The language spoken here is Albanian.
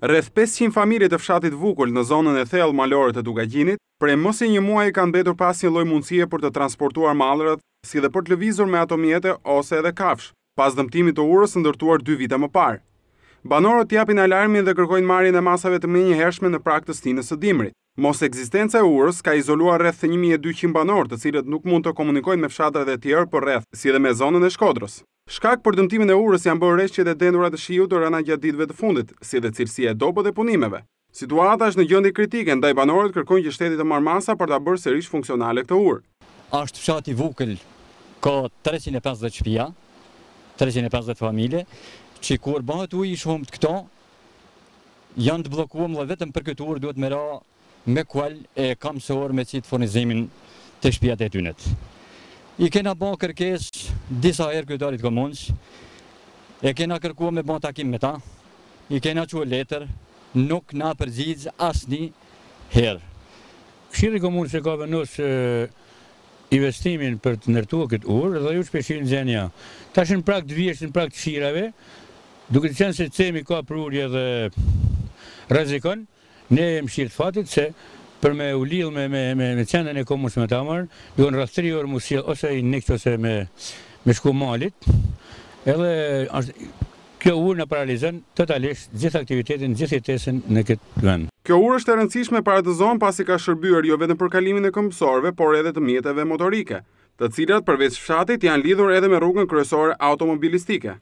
Rreth 500 familje të fshatit Vukul në zonën e thellë malore të Dugagjinit, prej më një një muaji kanë mbetur pa asnjë lloj mundësie për të transportuar mallrat, si dhe për të lëvizur me ato mjete ose edhe kafsh, pas dëmtimit të urës së ndërtuar 2 vite më parë. Banorët japin alarmin dhe kërkojnë marrjen e masave të menjëhershme në prag të stinës së dimrit. Mos eksistenca e urës ka izoluar rreth 1200 banor, të cilët nuk mund të komunikojnë me fshatrat e tjerë, por rreth si dhe me zonën e Shkodrës. Shkak për dëmtimin e urës janë bërë reshqet e dendurat e shiu të rëna gjatë ditëve të fundit, si dhe cilësia e dobo dhe punimeve. Situata është në gjëndi kritike, ndaj banorët kërkojnë që shtetit të marrë masa për të bërë sërish funksionale këtë urë. Ashtë fshati vukël ka 350 shpia, 350 familje, që kur bëhet ujë i shumë të këto, janë të blokuëm dhe vetëm për këtë urë duhet me ra me kual e kamësorë me cit fornizimin të shpia e tynet. I kena bërë kërkesë disa erë kujtarit komunës, e kena kërkuo me bënë takim me ta, i kena quë letër, nuk na përgjizë asni herë. Këshirë i komunës e ka vënus investimin për të nërtuo këtë urë, dhe ju që përshirë në zenja, ta shënë prak të vjeshtë në prak të shirave, duke të qenë se të cemi ka prurje dhe rezikon, ne e më të fatit se për me u lillë me qenën e komunës me tamar, duke në rastri orë më ose i nikët ose me me shku malit, edhe kjo urë në paralizën totalisht gjithë aktivitetin, gjithë jetesin në këtë vend. Kjo urë është e rëndësishme para të zonë pasi ka shërbyrë jo vetë në përkalimin e këmpësorve, por edhe të mjetëve motorike, të cilat përveç fshatit janë lidhur edhe me rrugën kryesore automobilistike.